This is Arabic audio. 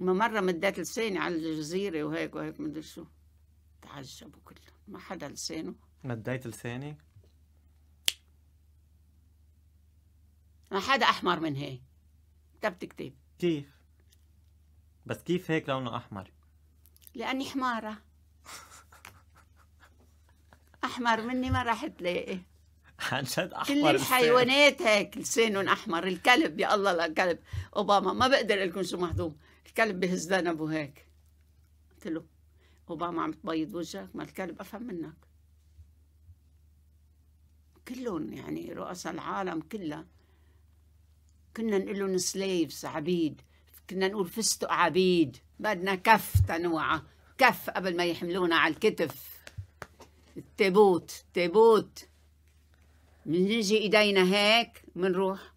مرة مدات لساني على الجزيرة وهيك وهيك مدري شو تعجبوا كلهم ما حدا لسانه مديت لساني ما حدا أحمر من هي كتبت كتاب كيف؟ بس كيف هيك لونه أحمر؟ لأني حمارة أحمر مني ما راح تلاقي عن جد احمر كل الحيوانات هيك لسانهم احمر الكلب يا الله الكلب اوباما ما بقدر لكم شو محظوظ الكلب بهز ذنبه هيك قلت له اوباما عم تبيض وجهك ما الكلب افهم منك كلهم يعني رؤساء العالم كلها كنا نقول لهم سليفز عبيد كنا نقول فستق عبيد بدنا كف تنوعه كف قبل ما يحملونا على الكتف التابوت التابوت بنيجي ايدينا هيك بنروح